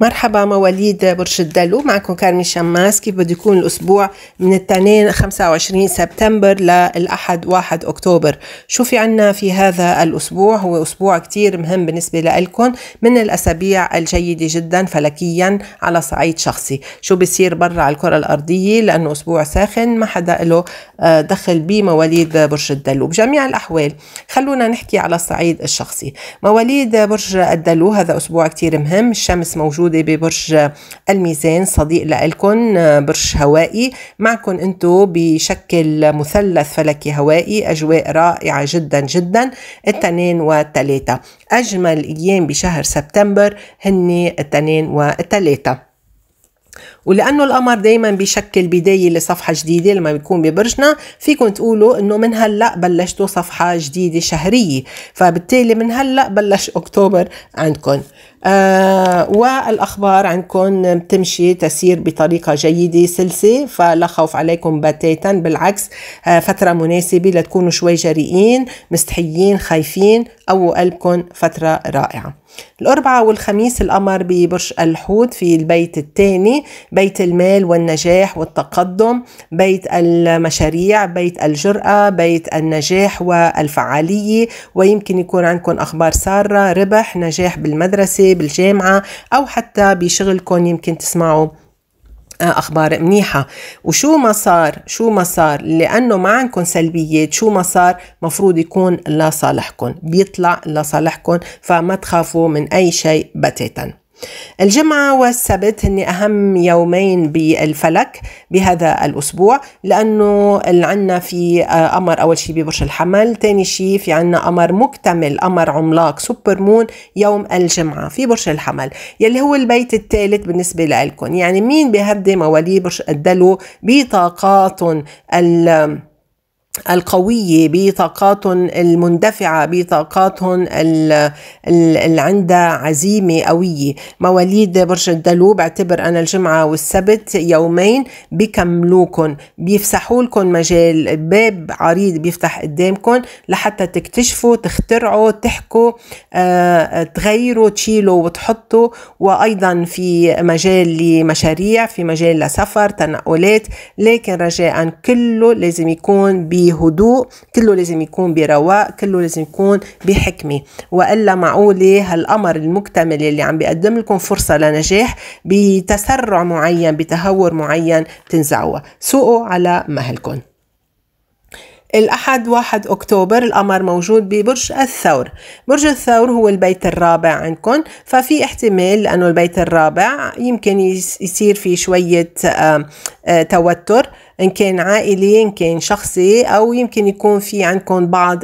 مرحبا مواليد برج الدلو معكم كارمي شماس كيف بده يكون الأسبوع من الاثنين 25 سبتمبر للأحد 1 أكتوبر شو في عنا في هذا الأسبوع هو أسبوع كتير مهم بالنسبة لكم من الأسابيع الجيدة جدا فلكيا على صعيد شخصي شو بصير برا على الكرة الأرضية لأنه أسبوع ساخن ما حدا له آه، دخل بمواليد برج الدلو بجميع الأحوال خلونا نحكي على الصعيد الشخصي مواليد برج الدلو هذا أسبوع كتير مهم الشمس موجودة موجوده ببرج الميزان صديق لإلكن برج هوائي معكن انتو بشكل مثلث فلكي هوائي اجواء رائعه جدا جدا التنين والثلاثة اجمل ايام بشهر سبتمبر هن التنين والثلاثة ولانه القمر دائما بيشكل بدايه لصفحه جديده لما بيكون ببرجنا فيكم تقولوا انه من هلا بلشتوا صفحه جديده شهريه فبالتالي من هلا بلش اكتوبر عندكم آه والاخبار عندكم بتمشي تسير بطريقه جيده سلسه فلا خوف عليكم بتاتا بالعكس آه فتره مناسبه لتكونوا شوي جريئين مستحيين خايفين او قلبكم فتره رائعه الأربعاء والخميس القمر ببرج الحوت في البيت الثاني بيت المال والنجاح والتقدم بيت المشاريع بيت الجرأة بيت النجاح والفعالية ويمكن يكون عندكم أخبار سارة ربح نجاح بالمدرسة بالجامعة أو حتى بشغلكم يمكن تسمعوا آه، اخبار منيحه وشو ما صار شو ما صار لانه ما عندكم سلبيات شو ما صار مفروض يكون لصالحكم بيطلع لصالحكم فما تخافوا من اي شيء بتاتا الجمعة والسبت هن أهم يومين بالفلك بهذا الأسبوع لأنه عندنا في آه، قمر أول شيء ببرج الحمل تاني شيء في عنا قمر مكتمل قمر عملاق سوبر مون يوم الجمعة في برج الحمل يلي هو البيت الثالث بالنسبة لكم يعني مين بهدي مواليد برج الدلو بطاقاتهم القوية بطاقاتهم المندفعة بطاقاتهم اللي عندها عزيمة قوية مواليد برج الدلو بعتبر أنا الجمعة والسبت يومين بكملوكن بيفسحوا لكم مجال باب عريض بيفتح قدامكم لحتى تكتشفوا تخترعوا تحكوا آه، تغيروا تشيلوا وتحطوا وأيضا في مجال لمشاريع في مجال لسفر تنقلات لكن رجاء كله لازم يكون بي بهدوء كله لازم يكون برواق كله لازم يكون بحكمة وإلا معقولة هالأمر المكتمل اللي عم بيقدم لكم فرصة لنجاح بتسرع معين بتهور معين تنزعوها سوقوا على مهلكم الأحد 1 أكتوبر القمر موجود ببرج الثور برج الثور هو البيت الرابع عندكم ففي احتمال لأنه البيت الرابع يمكن يصير في شوية آه، توتر إن كان عائلي إن كان شخصي أو يمكن يكون في عندكم بعض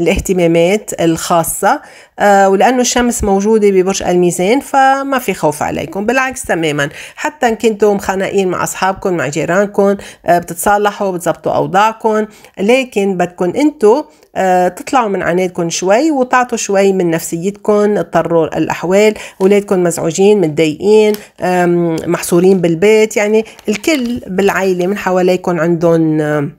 الاهتمامات الخاصة آه، ولانه الشمس موجوده ببرج الميزان فما في خوف عليكم بالعكس تماما حتى ان كنتوا مخانقين مع اصحابكم مع جيرانكم آه، بتتصالحوا بتظبطوا اوضاعكم لكن بدكم انتوا آه، تطلعوا من عنادكم شوي وتعطوا شوي من نفسيتكم اضطروا الاحوال اولادكم مزعوجين متضايقين محصورين بالبيت يعني الكل بالعائله من حواليكم عندهم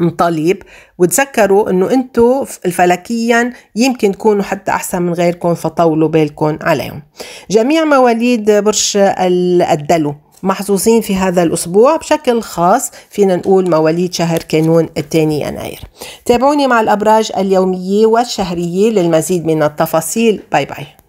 مطالب وتذكروا انه انتم فلكيا يمكن تكونوا حتى احسن من غيركم فطولوا بالكم عليهم جميع مواليد برج الدلو محظوظين في هذا الأسبوع بشكل خاص فينا نقول مواليد شهر كانون الثاني يناير تابعوني مع الأبراج اليومية والشهرية للمزيد من التفاصيل باي باي